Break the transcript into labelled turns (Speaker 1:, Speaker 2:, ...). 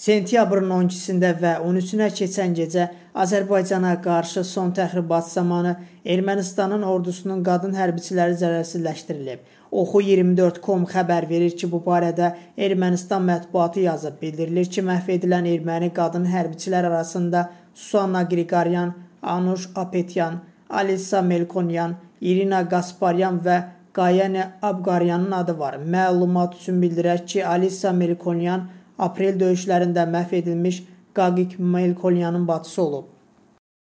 Speaker 1: Sentyabrın 12-sində və 13-nə keçən gecə Azərbaycana qarşı son təxribat zamanı Ermənistanın ordusunun qadın hərbiçiləri zərərsizləşdirilib. Oxu 24.com xəbər verir ki, bu barədə Ermənistan mətbuatı yazıb. Bildirilir ki, məhv edilən erməni qadın hərbiçilər arasında Susanna Qriqaryan, Anuş Apetyan, Alisa Melkonyan, Irina Gasparyan və Qayani Abqaryanın adı var. Məlumat üçün bildirək ki, Alisa Melkonyan aprel döyüşlərində məhv edilmiş Qagik Melkolyanın bacısı olub.